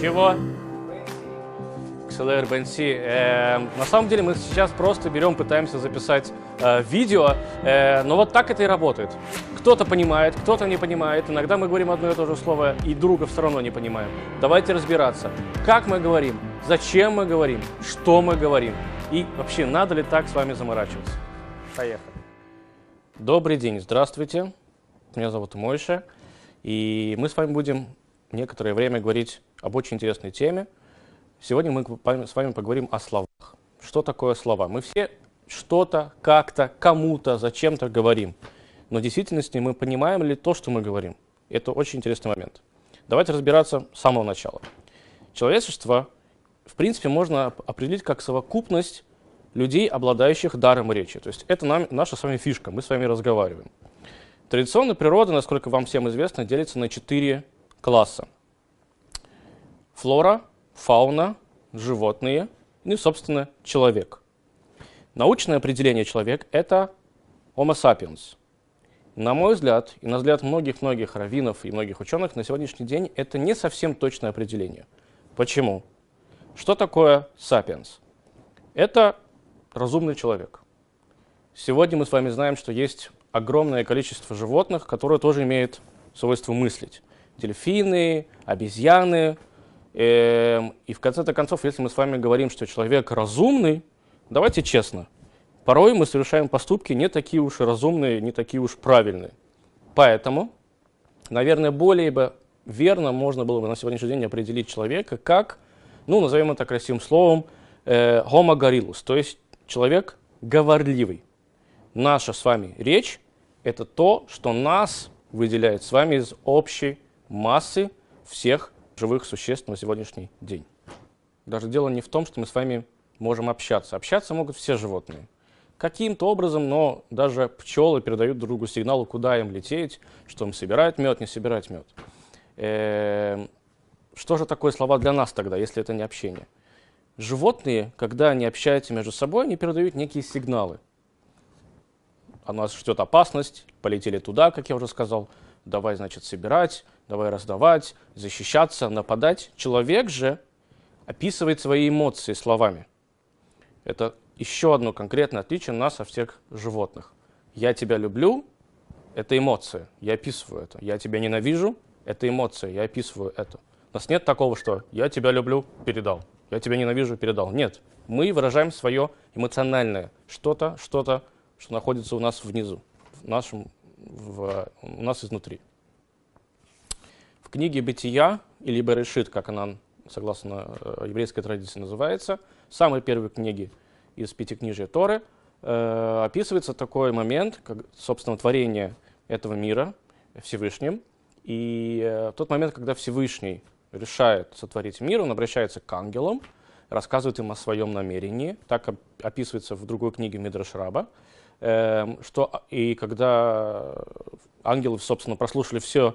Чего? XLR BNC. Э, на самом деле мы сейчас просто берем, пытаемся записать э, видео, э, но вот так это и работает. Кто-то понимает, кто-то не понимает. Иногда мы говорим одно и то же слово, и друга все равно не понимаем. Давайте разбираться, как мы говорим, зачем мы говорим, что мы говорим, и вообще надо ли так с вами заморачиваться. Поехали. Добрый день, здравствуйте. Меня зовут Мойша. И мы с вами будем некоторое время говорить об очень интересной теме. Сегодня мы с вами поговорим о словах. Что такое слова? Мы все что-то, как-то, кому-то, зачем-то говорим. Но в действительности мы понимаем ли то, что мы говорим? Это очень интересный момент. Давайте разбираться с самого начала. Человечество, в принципе, можно определить как совокупность людей, обладающих даром речи. То есть это нам, наша с вами фишка, мы с вами разговариваем. Традиционная природа, насколько вам всем известно, делится на четыре класса. Флора, фауна, животные, ну и, собственно, человек. Научное определение человек – это Homo sapiens. На мой взгляд, и на взгляд многих-многих раввинов и многих ученых, на сегодняшний день это не совсем точное определение. Почему? Что такое sapiens? Это разумный человек. Сегодня мы с вами знаем, что есть огромное количество животных, которые тоже имеют свойство мыслить. Дельфины, обезьяны. Эм, и в конце-то концов, если мы с вами говорим, что человек разумный, давайте честно, порой мы совершаем поступки не такие уж и разумные, не такие уж правильные. Поэтому, наверное, более бы верно можно было бы на сегодняшний день определить человека как, ну, назовем это красивым словом, э, homo гориллус, то есть человек говорливый. Наша с вами речь это то, что нас выделяет с вами из общей массы всех живых существ на сегодняшний день. Даже дело не в том, что мы с вами можем общаться. Общаться могут все животные. Каким-то образом, но даже пчелы передают другу сигналы, куда им лететь, что им собирать мед, не собирать мед. Эм, что же такое слова для нас тогда, если это не общение? Животные, когда они общаются между собой, они передают некие сигналы а нас ждет опасность, полетели туда, как я уже сказал, давай, значит, собирать, давай раздавать, защищаться, нападать. Человек же описывает свои эмоции словами. Это еще одно конкретное отличие нас от всех животных. Я тебя люблю – это эмоция, я описываю это. Я тебя ненавижу – это эмоция, я описываю это. У нас нет такого, что «я тебя люблю» – передал, «я тебя ненавижу» – передал. Нет, мы выражаем свое эмоциональное что-то, что-то что находится у нас внизу, в нашем, в, у нас изнутри. В книге «Бытия» или «Берешит», как она, согласно э, еврейской традиции, называется, самой первой книги из пяти книжей Торы, э, описывается такой момент, как, собственно, творение этого мира Всевышним. И э, тот момент, когда Всевышний решает сотворить мир, он обращается к ангелам, рассказывает им о своем намерении. Так описывается в другой книге Мидрашраба. Раба Эм, что а, и когда ангелы, собственно, прослушали всю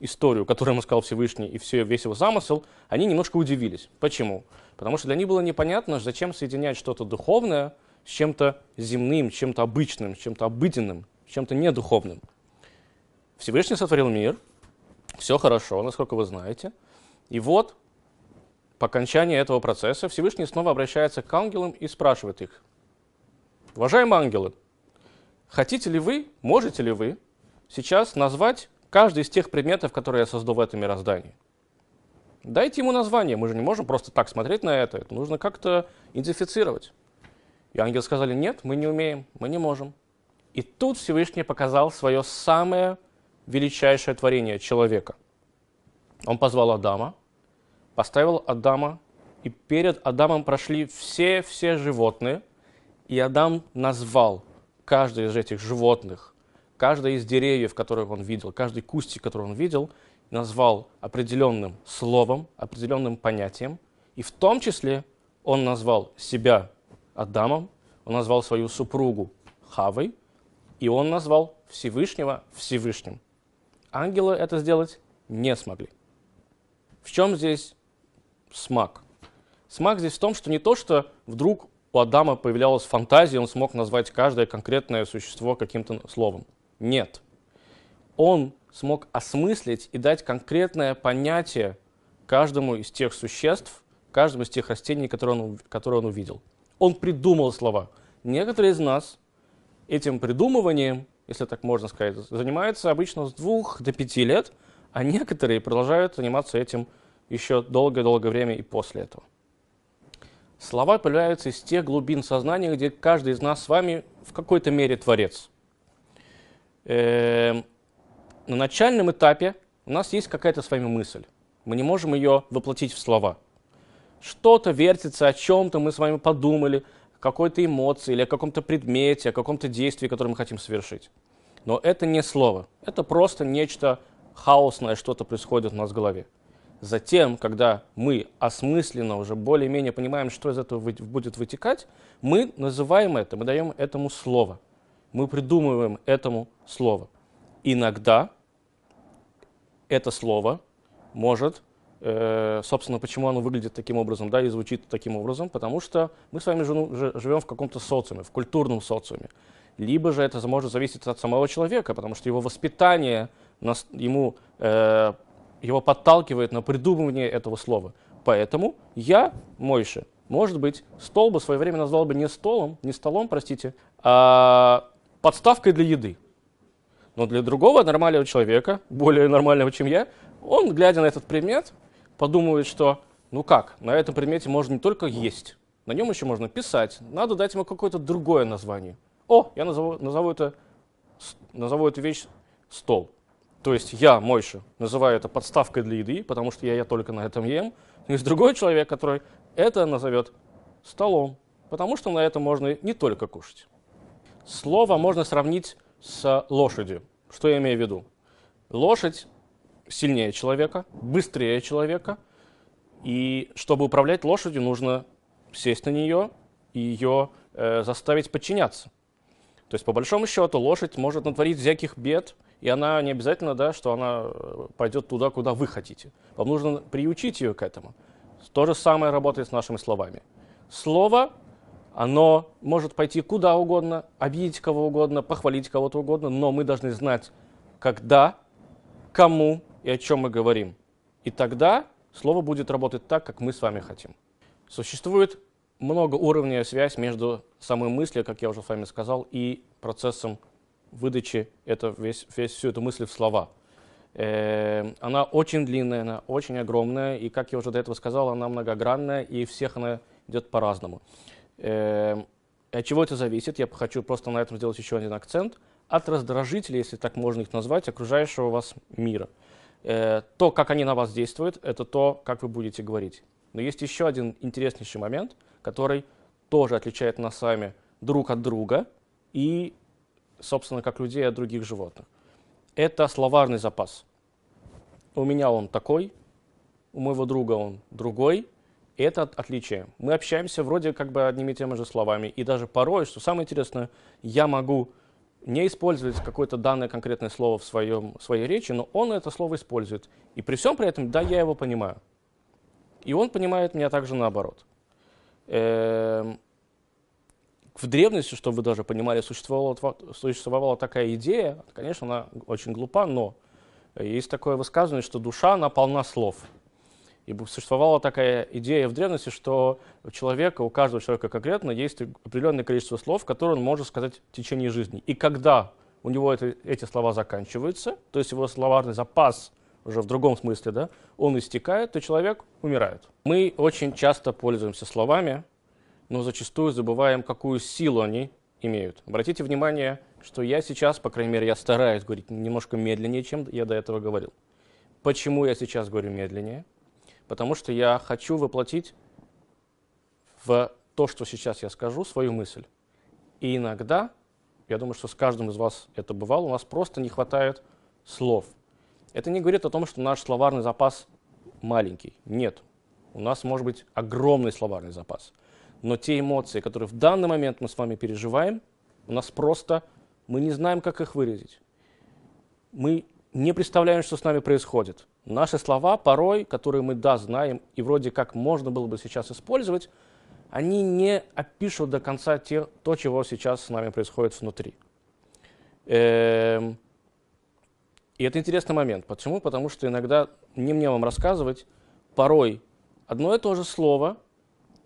историю, которую ему сказал Всевышний, и все, весь его замысел, они немножко удивились. Почему? Потому что для них было непонятно, зачем соединять что-то духовное с чем-то земным, с чем-то обычным, с чем-то обыденным, с чем-то недуховным. Всевышний сотворил мир, все хорошо, насколько вы знаете. И вот, по окончании этого процесса, Всевышний снова обращается к ангелам и спрашивает их. Уважаемые ангелы, Хотите ли вы, можете ли вы сейчас назвать каждый из тех предметов, которые я создал в этом мироздании? Дайте ему название, мы же не можем просто так смотреть на это, это нужно как-то идентифицировать. И ангелы сказали, нет, мы не умеем, мы не можем. И тут Всевышний показал свое самое величайшее творение человека. Он позвал Адама, поставил Адама, и перед Адамом прошли все-все животные, и Адам назвал каждое из этих животных, каждое из деревьев, которых он видел, каждый кустик, который он видел, назвал определенным словом, определенным понятием, и в том числе он назвал себя Адамом, он назвал свою супругу Хавой, и он назвал Всевышнего Всевышним. Ангелы это сделать не смогли. В чем здесь смак? Смак здесь в том, что не то, что вдруг у Адама появлялась фантазия, он смог назвать каждое конкретное существо каким-то словом. Нет. Он смог осмыслить и дать конкретное понятие каждому из тех существ, каждому из тех растений, которые он, которые он увидел. Он придумал слова. Некоторые из нас этим придумыванием, если так можно сказать, занимаются обычно с двух до пяти лет, а некоторые продолжают заниматься этим еще долгое-долгое время и после этого. Слова появляются из тех глубин сознания, где каждый из нас с вами в какой-то мере творец. Эм, на начальном этапе у нас есть какая-то с вами мысль. Мы не можем ее воплотить в слова. Что-то вертится, о чем-то мы с вами подумали, какой-то эмоции или о каком-то предмете, о каком-то действии, которое мы хотим совершить. Но это не слово, это просто нечто хаосное, что-то происходит у нас в голове. Затем, когда мы осмысленно уже более-менее понимаем, что из этого будет вытекать, мы называем это, мы даем этому слово. Мы придумываем этому слово. Иногда это слово может, э, собственно, почему оно выглядит таким образом, да, и звучит таким образом, потому что мы с вами живем в каком-то социуме, в культурном социуме. Либо же это может зависеть от самого человека, потому что его воспитание ему э, его подталкивает на придумывание этого слова. Поэтому я, Мойша, может быть, стол бы в свое время назвал бы не столом, не столом, простите, а подставкой для еды. Но для другого нормального человека, более нормального, чем я, он, глядя на этот предмет, подумывает, что ну как, на этом предмете можно не только есть, на нем еще можно писать, надо дать ему какое-то другое название. О, я назову, назову, это, назову эту вещь стол. То есть я, Мойша, называю это подставкой для еды, потому что я, я только на этом ем. Есть другой человек, который это назовет столом, потому что на этом можно не только кушать. Слово можно сравнить с лошадью. Что я имею в виду? Лошадь сильнее человека, быстрее человека, и чтобы управлять лошадью, нужно сесть на нее и ее э, заставить подчиняться. То есть, по большому счету, лошадь может натворить всяких бед – и она не обязательно, да, что она э, пойдет туда, куда вы хотите. Вам нужно приучить ее к этому. То же самое работает с нашими словами. Слово, оно может пойти куда угодно, обидеть кого угодно, похвалить кого-то угодно, но мы должны знать, когда, кому и о чем мы говорим. И тогда слово будет работать так, как мы с вами хотим. Существует много уровней связь между самой мыслью, как я уже с вами сказал, и процессом выдачи это весь, весь, всю эту мысль в слова. Э, она очень длинная, она очень огромная, и, как я уже до этого сказал, она многогранная, и всех она идет по-разному. Э, от чего это зависит? Я хочу просто на этом сделать еще один акцент. От раздражителей, если так можно их назвать, окружающего вас мира. Э, то, как они на вас действуют, это то, как вы будете говорить. Но есть еще один интереснейший момент, который тоже отличает нас сами друг от друга и собственно, как людей от других животных. Это словарный запас. У меня он такой, у моего друга он другой. это отличие. Мы общаемся вроде как бы одними и теми же словами. И даже порой, что самое интересное, я могу не использовать какое-то данное конкретное слово в своем, в своей речи, но он это слово использует. И при всем при этом, да, я его понимаю. И он понимает меня также наоборот. Эм, в древности, чтобы вы даже понимали, существовала, существовала такая идея, конечно, она очень глупа, но есть такое высказывание, что душа, она полна слов. И существовала такая идея в древности, что у человека, у каждого человека конкретно, есть определенное количество слов, которые он может сказать в течение жизни. И когда у него это, эти слова заканчиваются, то есть его словарный запас уже в другом смысле, да, он истекает, то человек умирает. Мы очень часто пользуемся словами, но зачастую забываем, какую силу они имеют. Обратите внимание, что я сейчас, по крайней мере, я стараюсь говорить немножко медленнее, чем я до этого говорил. Почему я сейчас говорю медленнее? Потому что я хочу воплотить в то, что сейчас я скажу, свою мысль. И иногда, я думаю, что с каждым из вас это бывало, у нас просто не хватает слов. Это не говорит о том, что наш словарный запас маленький. Нет. У нас может быть огромный словарный запас. Но те эмоции, которые в данный момент мы с вами переживаем, у нас просто, мы не знаем, как их выразить. Мы не представляем, что с нами происходит. Наши слова порой, которые мы, да, знаем, и вроде как можно было бы сейчас использовать, они не опишут до конца те, то, чего сейчас с нами происходит внутри. Эм... И это интересный момент. Почему? Потому что иногда, не мне вам рассказывать, порой одно и то же слово –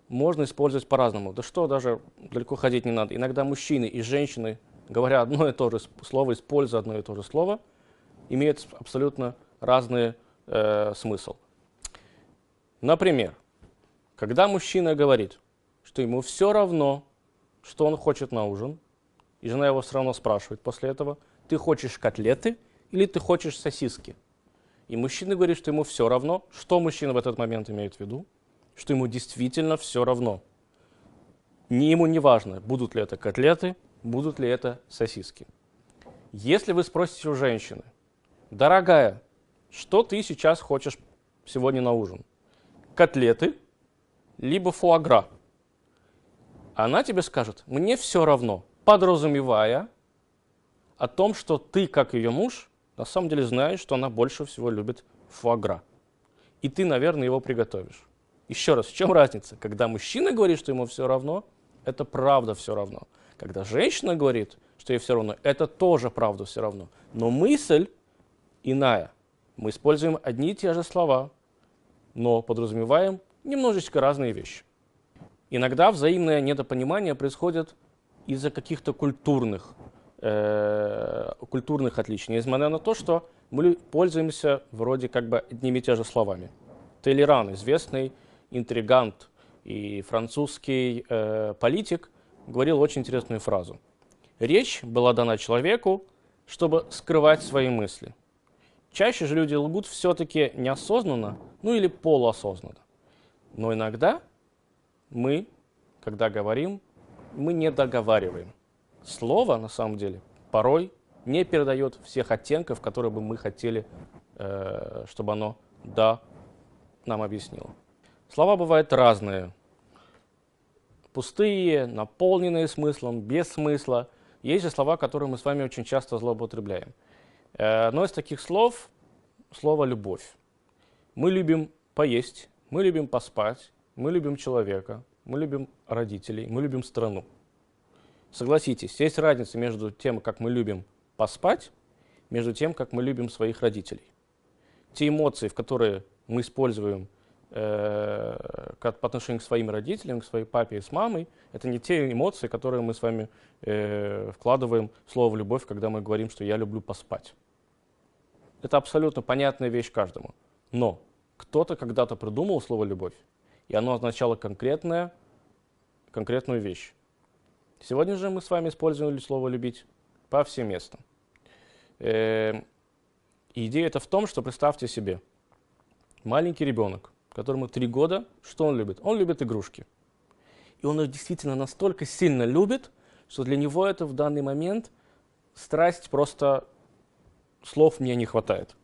можно использовать по-разному. Да что, даже далеко ходить не надо. Иногда мужчины и женщины, говоря одно и то же слово, используя одно и то же слово, имеют абсолютно разный э, смысл. Например, когда мужчина говорит, что ему все равно, что он хочет на ужин, и жена его все равно спрашивает после этого, ты хочешь котлеты или ты хочешь сосиски? И мужчина говорит, что ему все равно, что мужчина в этот момент имеет в виду – что ему действительно все равно. Не, ему не важно, будут ли это котлеты, будут ли это сосиски. Если вы спросите у женщины, дорогая, что ты сейчас хочешь сегодня на ужин? Котлеты, либо фуагра. Она тебе скажет, мне все равно, подразумевая о том, что ты, как ее муж, на самом деле знаешь, что она больше всего любит фуагра. И ты, наверное, его приготовишь. Еще раз, в чем разница? Когда мужчина говорит, что ему все равно, это правда все равно. Когда женщина говорит, что ей все равно, это тоже правда все равно. Но мысль иная. Мы используем одни и те же слова, но подразумеваем немножечко разные вещи. Иногда взаимное недопонимание происходит из-за каких-то культурных, э, культурных отличий, несмотря на то, что мы пользуемся вроде как бы одними и те же словами. Телеран, известный интригант и французский э, политик, говорил очень интересную фразу. Речь была дана человеку, чтобы скрывать свои мысли. Чаще же люди лгут все-таки неосознанно, ну или полуосознанно. Но иногда мы, когда говорим, мы не договариваем. Слово, на самом деле, порой не передает всех оттенков, которые бы мы хотели, э, чтобы оно да нам объяснило. Слова бывают разные. Пустые, наполненные смыслом, без смысла. Есть же слова, которые мы с вами очень часто злоупотребляем. Э, одно из таких слов – слово «любовь». Мы любим поесть, мы любим поспать, мы любим человека, мы любим родителей, мы любим страну. Согласитесь, есть разница между тем, как мы любим поспать, между тем, как мы любим своих родителей. Те эмоции, в которые мы используем э, по отношению к своим родителям, к своей папе и с мамой, это не те эмоции, которые мы с вами э, вкладываем в слово «любовь», когда мы говорим, что «я люблю поспать». Это абсолютно понятная вещь каждому. Но кто-то когда-то придумал слово «любовь», и оно означало конкретное, конкретную вещь. Сегодня же мы с вами использовали слово «любить» повсеместно. Э, идея это в том, что представьте себе, маленький ребенок которому три года, что он любит? Он любит игрушки. И он их действительно настолько сильно любит, что для него это в данный момент страсть просто слов мне не хватает.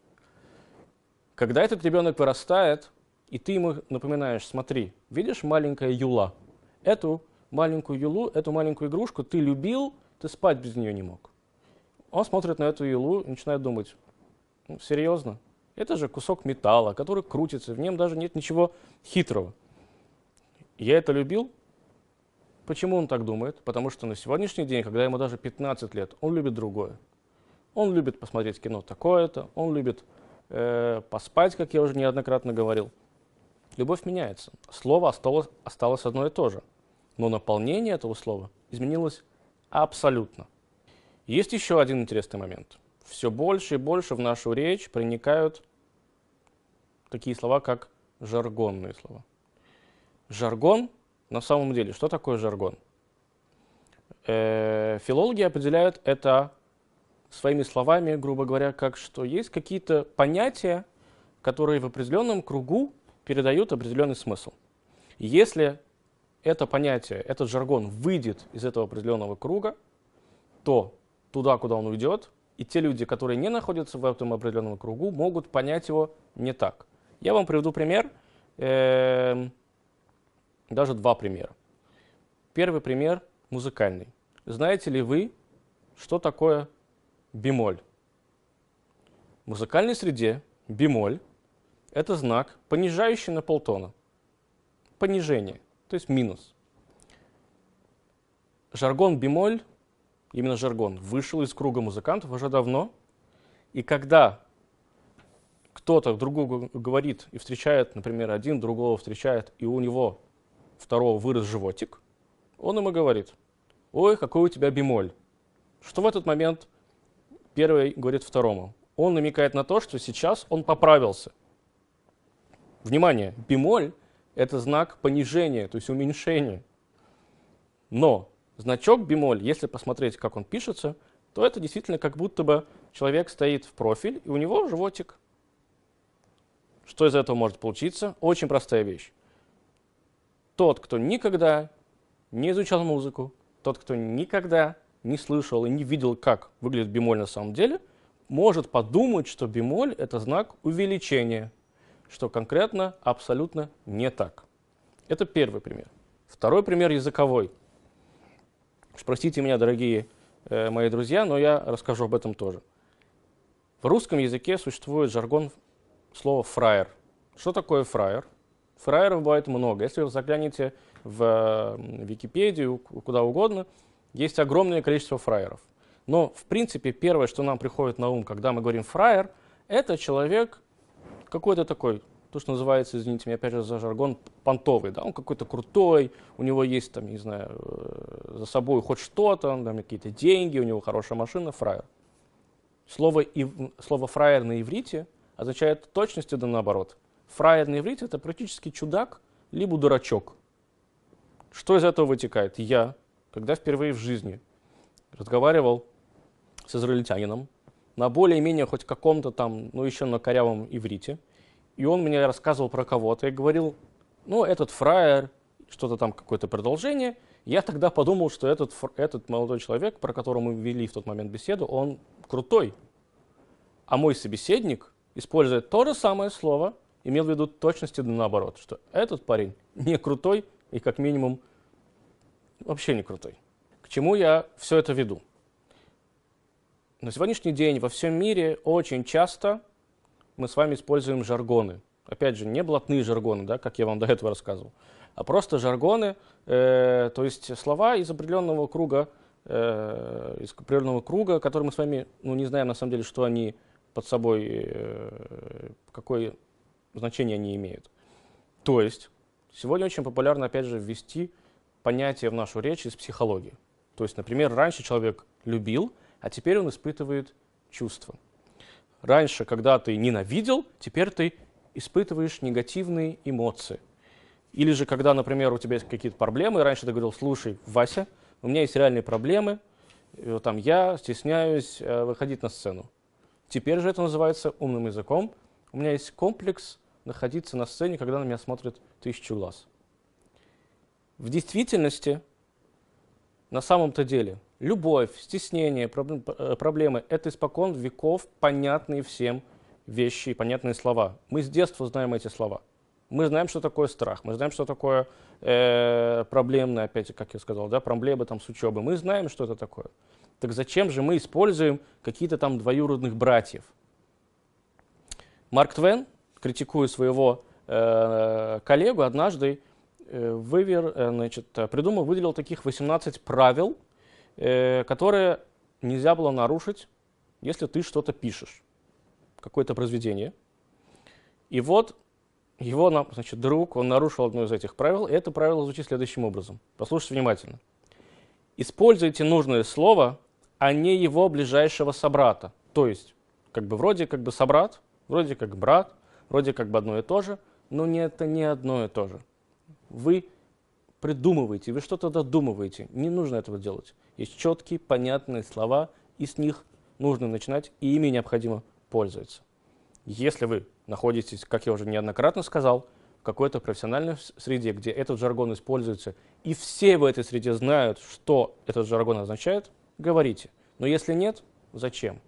Когда этот ребенок вырастает, и ты ему напоминаешь, смотри, видишь маленькая юла? Эту маленькую юлу, эту маленькую игрушку ты любил, ты спать без нее не мог. Он смотрит на эту юлу и начинает думать, ну, серьезно, это же кусок металла, который крутится, в нем даже нет ничего хитрого. Я это любил. Почему он так думает? Потому что на сегодняшний день, когда ему даже 15 лет, он любит другое. Он любит посмотреть кино такое-то, он любит э, поспать, как я уже неоднократно говорил. Любовь меняется. Слово осталось, осталось одно и то же. Но наполнение этого слова изменилось абсолютно. Есть еще один интересный момент – все больше и больше в нашу речь проникают такие слова, как жаргонные слова. Жаргон, на самом деле, что такое жаргон? Э -э, филологи определяют это своими словами, грубо говоря, как что есть какие-то понятия, которые в определенном кругу передают определенный смысл. Если это понятие, этот жаргон выйдет из этого определенного круга, то туда, куда он уйдет, и те люди, которые не находятся в этом определенном кругу, могут понять его не так. Я вам приведу пример, эм, даже два примера. Первый пример музыкальный. Знаете ли вы, что такое бемоль? В музыкальной среде бемоль – это знак, понижающий на полтона. Понижение, то есть минус. Жаргон бемоль именно жаргон, вышел из круга музыкантов уже давно. И когда кто-то другого говорит и встречает, например, один другого встречает, и у него второго вырос животик, он ему говорит, ой, какой у тебя бемоль. Что в этот момент первый говорит второму? Он намекает на то, что сейчас он поправился. Внимание, бемоль — это знак понижения, то есть уменьшения. Но Значок бемоль, если посмотреть, как он пишется, то это действительно как будто бы человек стоит в профиль, и у него животик. Что из этого может получиться? Очень простая вещь. Тот, кто никогда не изучал музыку, тот, кто никогда не слышал и не видел, как выглядит бемоль на самом деле, может подумать, что бемоль — это знак увеличения, что конкретно абсолютно не так. Это первый пример. Второй пример языковой — Спросите меня, дорогие э, мои друзья, но я расскажу об этом тоже. В русском языке существует жаргон слова «фраер». Что такое фраер? Фраеров бывает много. Если вы заглянете в Википедию, куда угодно, есть огромное количество фраеров. Но, в принципе, первое, что нам приходит на ум, когда мы говорим фраер, это человек какой-то такой то, что называется, извините меня опять же за жаргон, понтовый, да, он какой-то крутой, у него есть там, не знаю, э, за собой хоть что-то, там какие-то деньги, у него хорошая машина, фраер. Слово, и, слово фраер на иврите означает точность, да наоборот. Фраер на иврите это практически чудак, либо дурачок. Что из этого вытекает? Я, когда впервые в жизни разговаривал с израильтянином на более-менее хоть каком-то там, ну еще на корявом иврите – и он мне рассказывал про кого-то Я говорил, ну, этот фраер, что-то там, какое-то продолжение. Я тогда подумал, что этот, этот молодой человек, про которого мы вели в тот момент беседу, он крутой. А мой собеседник, используя то же самое слово, имел в виду точности наоборот, что этот парень не крутой и как минимум вообще не крутой. К чему я все это веду? На сегодняшний день во всем мире очень часто мы с вами используем жаргоны. Опять же, не блатные жаргоны, да, как я вам до этого рассказывал, а просто жаргоны, э, то есть слова из определенного круга, э, из определенного круга, который мы с вами, ну, не знаем на самом деле, что они под собой, э, какое значение они имеют. То есть сегодня очень популярно, опять же, ввести понятие в нашу речь из психологии. То есть, например, раньше человек любил, а теперь он испытывает чувства. Раньше, когда ты ненавидел, теперь ты испытываешь негативные эмоции. Или же, когда, например, у тебя есть какие-то проблемы, и раньше ты говорил, слушай, Вася, у меня есть реальные проблемы, вот там, я стесняюсь э, выходить на сцену. Теперь же это называется умным языком. У меня есть комплекс находиться на сцене, когда на меня смотрят тысячу глаз. В действительности, на самом-то деле, Любовь, стеснение, э, проблемы – это испокон веков понятные всем вещи и понятные слова. Мы с детства знаем эти слова. Мы знаем, что такое страх, мы знаем, что такое э, проблемное, опять как я сказал, да, проблемы там с учебой. Мы знаем, что это такое. Так зачем же мы используем какие-то там двоюродных братьев? Марк Твен, критикуя своего э, коллегу, однажды э, вывер, э, значит, э, придумал, выделил таких 18 правил – Э, которое нельзя было нарушить, если ты что-то пишешь, какое-то произведение. И вот его значит, друг, он нарушил одно из этих правил, и это правило звучит следующим образом. Послушайте внимательно. Используйте нужное слово, а не его ближайшего собрата. То есть, как бы вроде как бы собрат, вроде как брат, вроде как бы одно и то же, но не это не одно и то же. Вы придумываете, вы что-то додумываете. Не нужно этого делать. Есть четкие, понятные слова, и с них нужно начинать, и ими необходимо пользоваться. Если вы находитесь, как я уже неоднократно сказал, в какой-то профессиональной среде, где этот жаргон используется, и все в этой среде знают, что этот жаргон означает, говорите. Но если нет, зачем?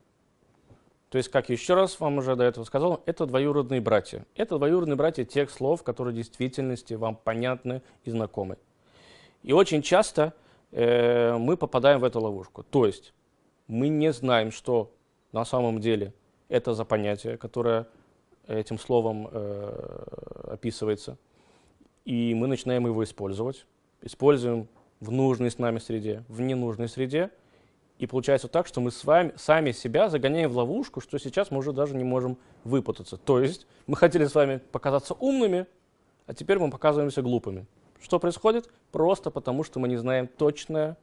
То есть, как еще раз вам уже до этого сказал, это двоюродные братья. Это двоюродные братья тех слов, которые в действительности вам понятны и знакомы. И очень часто э, мы попадаем в эту ловушку. То есть мы не знаем, что на самом деле это за понятие, которое этим словом э, описывается. И мы начинаем его использовать. Используем в нужной с нами среде, в ненужной среде – и получается так, что мы с вами, сами себя загоняем в ловушку, что сейчас мы уже даже не можем выпутаться. То есть мы хотели с вами показаться умными, а теперь мы показываемся глупыми. Что происходит? Просто потому, что мы не знаем точное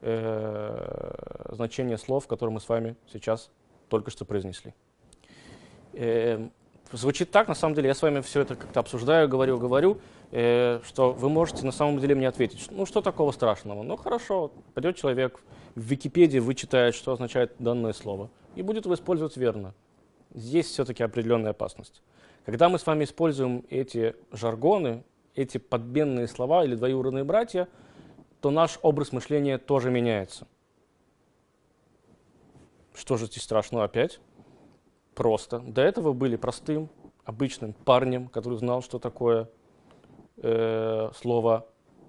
э, значение слов, которые мы с вами сейчас только что произнесли. Э, звучит так, на самом деле, я с вами все это как-то обсуждаю, говорю, говорю э, что вы можете на самом деле мне ответить, ну что такого страшного? Ну хорошо, пойдет человек в Википедии, вычитает, что означает данное слово, и будет его использовать верно. Здесь все-таки определенная опасность. Когда мы с вами используем эти жаргоны, эти подменные слова или двоюродные братья, то наш образ мышления тоже меняется. Что же здесь страшного опять? Просто. До этого были простым, обычным парнем, который знал, что такое Э, слово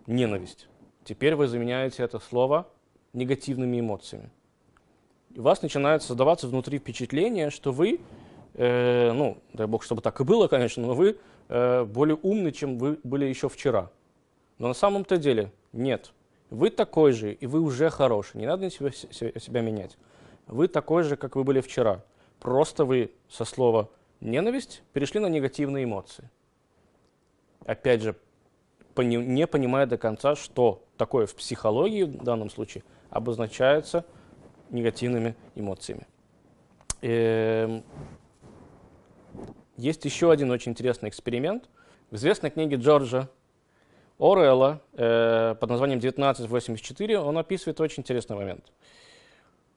ненависть. Теперь вы заменяете это слово негативными эмоциями. И у вас начинает создаваться внутри впечатление, что вы, э, ну, дай бог, чтобы так и было, конечно, но вы э, более умны, чем вы были еще вчера. Но на самом-то деле нет. Вы такой же, и вы уже хороший. Не надо себя, себя менять. Вы такой же, как вы были вчера. Просто вы со слова ненависть перешли на негативные эмоции опять же, пони не понимая до конца, что такое в психологии в данном случае обозначается негативными эмоциями. Эм, есть еще один очень интересный эксперимент. В известной книге Джорджа Орелла э, под названием «1984» он описывает очень интересный момент.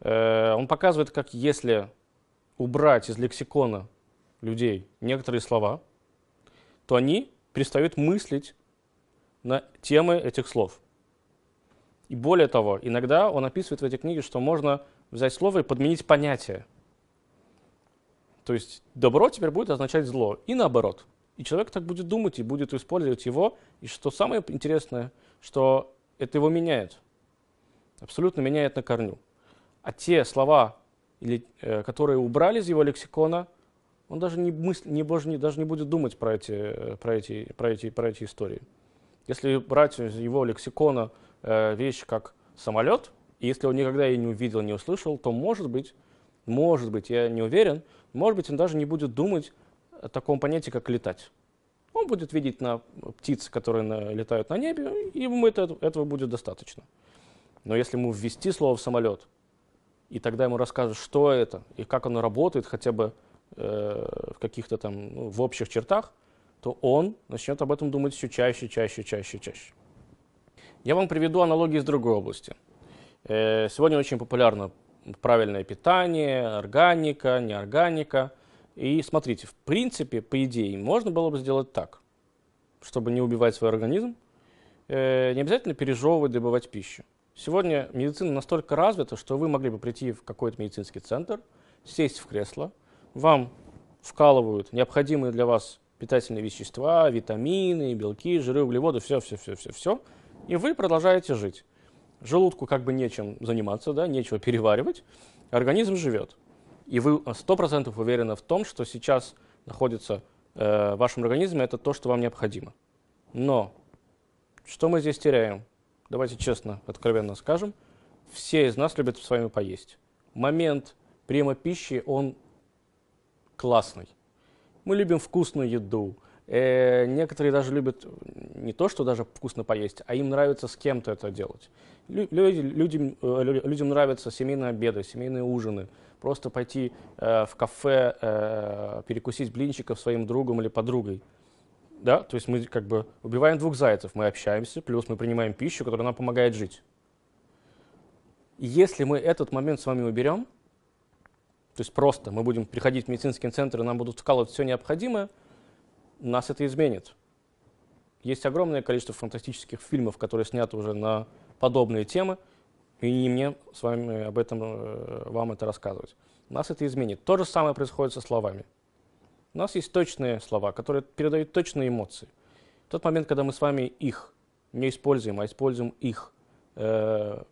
Э, он показывает, как если убрать из лексикона людей некоторые слова, то они перестают мыслить на темы этих слов. И более того, иногда он описывает в этой книге, что можно взять слово и подменить понятие. То есть добро теперь будет означать зло, и наоборот. И человек так будет думать и будет использовать его. И что самое интересное, что это его меняет. Абсолютно меняет на корню. А те слова, или, э, которые убрали из его лексикона, он даже не, мысли, не, даже не, даже не будет думать про эти, э, про, эти, про, эти, про эти истории. Если брать из его лексикона э, вещь как самолет, и если он никогда ее не увидел, не услышал, то, может быть, может быть, я не уверен, может быть, он даже не будет думать о таком понятии, как летать. Он будет видеть на птицы, которые на, летают на небе, и ему это, этого будет достаточно. Но если ему ввести слово в самолет, и тогда ему расскажут, что это, и как оно работает хотя бы Э, в каких-то там, ну, в общих чертах, то он начнет об этом думать все чаще, чаще, чаще, чаще. Я вам приведу аналогии из другой области. Э, сегодня очень популярно правильное питание, органика, неорганика. И смотрите, в принципе, по идее, можно было бы сделать так, чтобы не убивать свой организм, э, не обязательно пережевывать, добывать пищу. Сегодня медицина настолько развита, что вы могли бы прийти в какой-то медицинский центр, сесть в кресло – вам вкалывают необходимые для вас питательные вещества, витамины, белки, жиры, углеводы, все-все-все-все-все, и вы продолжаете жить. Желудку как бы нечем заниматься, да, нечего переваривать, организм живет. И вы 100% уверены в том, что сейчас находится э, в вашем организме, это то, что вам необходимо. Но что мы здесь теряем? Давайте честно, откровенно скажем, все из нас любят с вами поесть. Момент приема пищи, он классный. Мы любим вкусную еду. Э, некоторые даже любят не то, что даже вкусно поесть, а им нравится с кем-то это делать. Лю люди, людям, э, людям нравятся семейные обеды, семейные ужины. Просто пойти э, в кафе, э, перекусить блинчиков своим другом или подругой. Да? То есть мы как бы убиваем двух зайцев. Мы общаемся, плюс мы принимаем пищу, которая нам помогает жить. Если мы этот момент с вами уберем – то есть просто мы будем приходить в медицинские центры, нам будут вкалывать все необходимое, нас это изменит. Есть огромное количество фантастических фильмов, которые сняты уже на подобные темы, и не мне с вами об этом, э, вам это рассказывать. Нас это изменит. То же самое происходит со словами. У нас есть точные слова, которые передают точные эмоции. В тот момент, когда мы с вами их не используем, а используем их, э,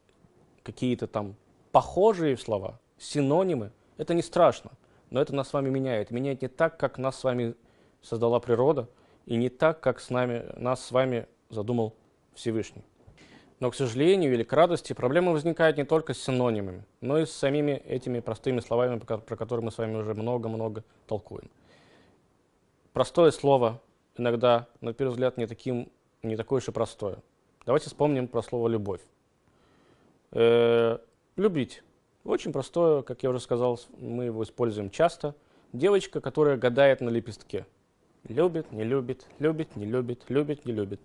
какие-то там похожие слова, синонимы – это не страшно, но это нас с вами меняет. Меняет не так, как нас с вами создала природа, и не так, как с нами, нас с вами задумал Всевышний. Но, к сожалению или к радости, проблемы возникают не только с синонимами, но и с самими этими простыми словами, про которые мы с вами уже много-много толкуем. Простое слово иногда, на первый взгляд, не, таким, не такое уж и простое. Давайте вспомним про слово «любовь». Э -э любить очень простое, как я уже сказал, мы его используем часто. Девочка, которая гадает на лепестке. Любит, не любит, любит, не любит, любит, не любит.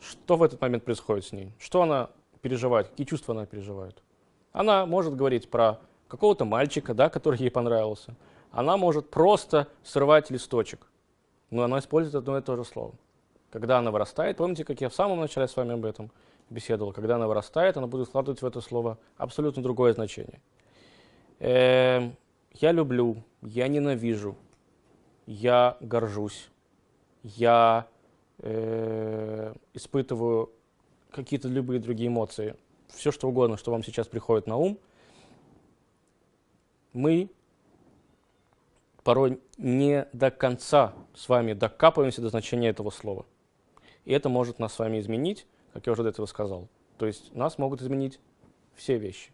Что в этот момент происходит с ней? Что она переживает? Какие чувства она переживает? Она может говорить про какого-то мальчика, да, который ей понравился. Она может просто срывать листочек. Но она использует одно и то же слово. Когда она вырастает, помните, как я в самом начале с вами об этом беседовал, когда она вырастает, она будет вкладывать в это слово абсолютно другое значение. Э, я люблю, я ненавижу, я горжусь, я э, испытываю какие-то любые другие эмоции, все что угодно, что вам сейчас приходит на ум, мы порой не до конца с вами докапываемся до значения этого слова. И это может нас с вами изменить, как я уже до этого сказал. То есть нас могут изменить все вещи.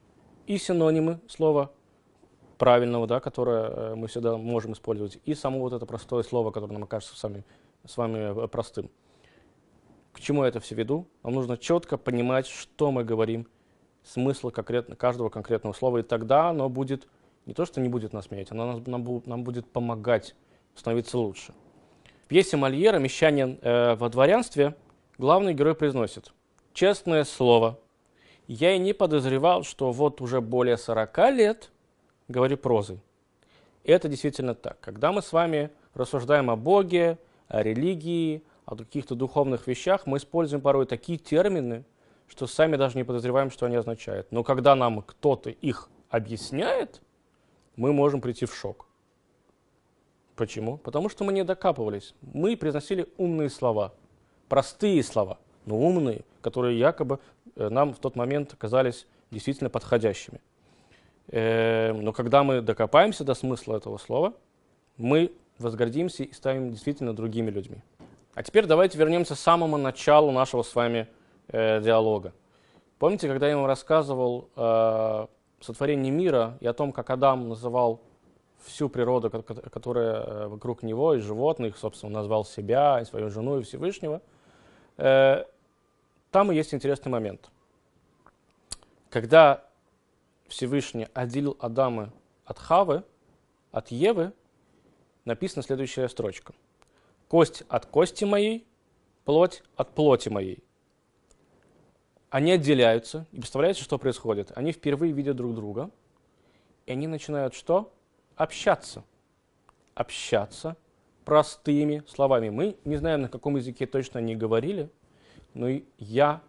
И синонимы слова правильного, да, которое э, мы всегда можем использовать, и само вот это простое слово, которое нам кажется сами, с вами э, простым. К чему я это все веду? Нам нужно четко понимать, что мы говорим, смысл конкретно, каждого конкретного слова, и тогда оно будет не то, что не будет нас менять, оно нас, нам, нам будет помогать становиться лучше. В пьесе Мольера «Мещанин э, во дворянстве» главный герой произносит «Честное слово, я и не подозревал, что вот уже более 40 лет говорю прозой». это действительно так. Когда мы с вами рассуждаем о Боге, о религии, о каких-то духовных вещах, мы используем порой такие термины, что сами даже не подозреваем, что они означают. Но когда нам кто-то их объясняет, мы можем прийти в шок. Почему? Потому что мы не докапывались. Мы произносили умные слова – простые слова, но умные, которые якобы э, нам в тот момент казались действительно подходящими. Эм, но когда мы докопаемся до смысла этого слова, мы возгордимся и станем действительно другими людьми. А теперь давайте вернемся к самому началу нашего с вами э, диалога. Помните, когда я вам рассказывал о э, сотворении мира и о том, как Адам называл всю природу, которая вокруг него, и животных, собственно, назвал себя, и свою жену, и Всевышнего – Э, там и есть интересный момент. Когда Всевышний отделил Адама от Хавы, от Евы, написана следующая строчка. «Кость от кости моей, плоть от плоти моей». Они отделяются, и представляете, что происходит? Они впервые видят друг друга, и они начинают что? Общаться. Общаться простыми словами. Мы не знаем, на каком языке точно они говорили, но я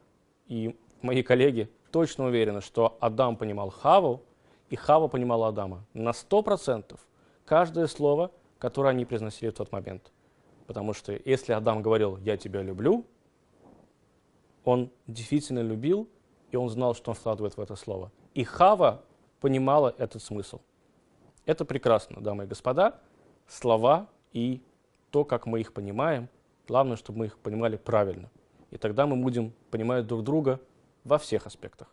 и мои коллеги точно уверены, что Адам понимал Хаву, и Хава понимала Адама. На 100% каждое слово, которое они произносили в тот момент. Потому что если Адам говорил «я тебя люблю», он действительно любил, и он знал, что он вкладывает в это слово. И Хава понимала этот смысл. Это прекрасно, дамы и господа, слова и то, как мы их понимаем. Главное, чтобы мы их понимали правильно. И тогда мы будем понимать друг друга во всех аспектах.